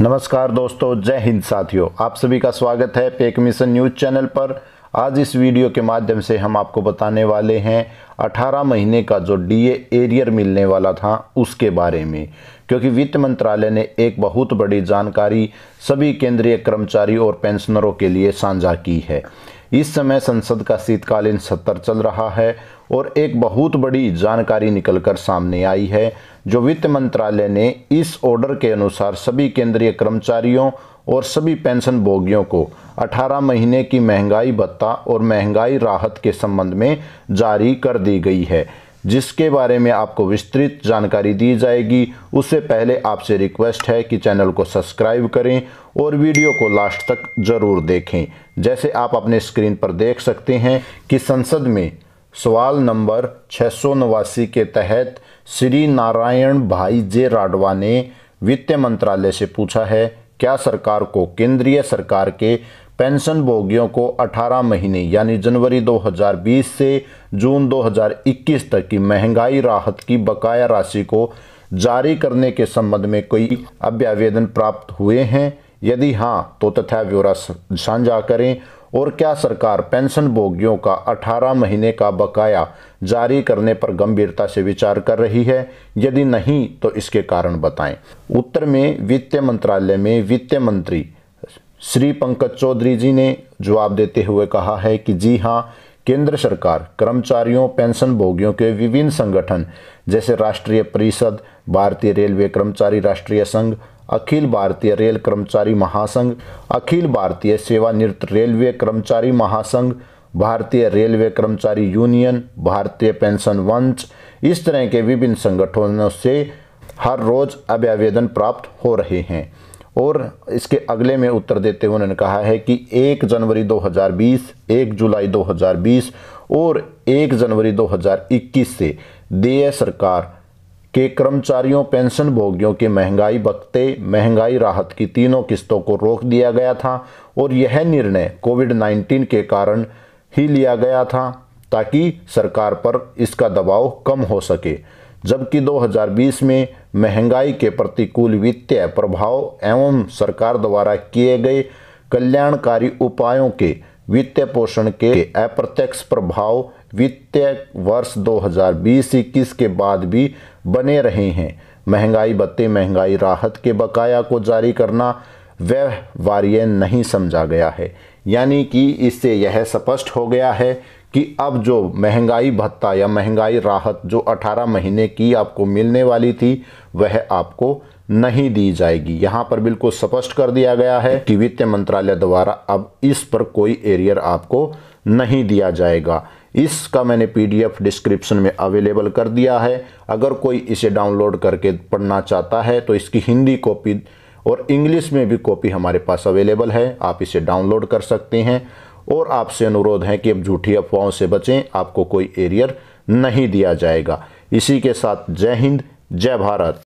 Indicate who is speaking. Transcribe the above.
Speaker 1: नमस्कार दोस्तों जय हिंद साथियों आप सभी का स्वागत है पेक मिशन न्यूज चैनल पर आज इस वीडियो के माध्यम से हम आपको बताने वाले हैं 18 महीने का जो डीए एरियर मिलने वाला था उसके बारे में क्योंकि वित्त मंत्रालय ने एक बहुत बड़ी जानकारी सभी केंद्रीय कर्मचारी और पेंशनरों के लिए साझा की है इस समय संसद का शीतकालीन सत्र चल रहा है और एक बहुत बड़ी जानकारी निकलकर सामने आई है जो वित्त मंत्रालय ने इस ऑर्डर के अनुसार सभी केंद्रीय कर्मचारियों और सभी पेंशन भोगियों को 18 महीने की महंगाई भत्ता और महंगाई राहत के संबंध में जारी कर दी गई है जिसके बारे में आपको विस्तृत जानकारी दी जाएगी उससे पहले आपसे रिक्वेस्ट है कि चैनल को सब्सक्राइब करें और वीडियो को लास्ट तक ज़रूर देखें जैसे आप अपने स्क्रीन पर देख सकते हैं कि संसद में सवाल नंबर छः के तहत श्री नारायण भाई जे राडवा ने वित्त मंत्रालय से पूछा है क्या सरकार को केंद्रीय सरकार के पेंशन भोगियों को 18 महीने यानी जनवरी 2020 से जून 2021 तक की महंगाई राहत की बकाया राशि को जारी करने के संबंध में कोई अभ्यावेदन प्राप्त हुए हैं यदि हाँ तो तथा ब्यौरा साझा करें और क्या सरकार पेंशन भोगियों का 18 महीने का बकाया जारी करने पर गंभीरता से विचार कर रही है यदि नहीं तो इसके कारण बताएं उत्तर में वित्त मंत्रालय में वित्त मंत्री श्री पंकज चौधरी जी ने जवाब देते हुए कहा है कि जी हाँ केंद्र सरकार कर्मचारियों पेंशन भोगियों के विभिन्न संगठन जैसे राष्ट्रीय परिषद भारतीय रेलवे कर्मचारी राष्ट्रीय संघ अखिल भारतीय रेल कर्मचारी महासंघ अखिल भारतीय सेवानिवृत्त रेलवे कर्मचारी महासंघ भारतीय रेलवे कर्मचारी यूनियन भारतीय पेंशन वंश इस तरह के विभिन्न संगठनों से हर रोज़ अब आवेदन प्राप्त हो रहे हैं और इसके अगले में उत्तर देते हुए उन्होंने कहा है कि 1 जनवरी 2020, 1 जुलाई 2020 और 1 जनवरी 2021 से देय सरकार के कर्मचारियों पेंशन भोगियों के महंगाई भत्ते महंगाई राहत की तीनों किस्तों को रोक दिया गया था और यह निर्णय कोविड 19 के कारण ही लिया गया था ताकि सरकार पर इसका दबाव कम हो सके जबकि 2020 में महंगाई के प्रतिकूल वित्तीय प्रभाव एवं सरकार द्वारा किए गए कल्याणकारी उपायों के वित्तीय पोषण के अप्रत्यक्ष प्रभाव वित्तीय वर्ष 2020-21 के बाद भी बने रहे हैं महंगाई बत्ते महंगाई राहत के बकाया को जारी करना व्यवहार्य नहीं समझा गया है यानी कि इससे यह स्पष्ट हो गया है कि अब जो महंगाई भत्ता या महंगाई राहत जो 18 महीने की आपको मिलने वाली थी वह आपको नहीं दी जाएगी यहाँ पर बिल्कुल स्पष्ट कर दिया गया है कि वित्त मंत्रालय द्वारा अब इस पर कोई एरियर आपको नहीं दिया जाएगा इसका मैंने पीडीएफ डिस्क्रिप्शन में अवेलेबल कर दिया है अगर कोई इसे डाउनलोड करके पढ़ना चाहता है तो इसकी हिंदी कॉपी और इंग्लिश में भी कॉपी हमारे पास अवेलेबल है आप इसे डाउनलोड कर सकते हैं और आपसे अनुरोध है कि अब झूठी अफवाहों से बचें आपको कोई एरियर नहीं दिया जाएगा इसी के साथ जय हिंद जय भारत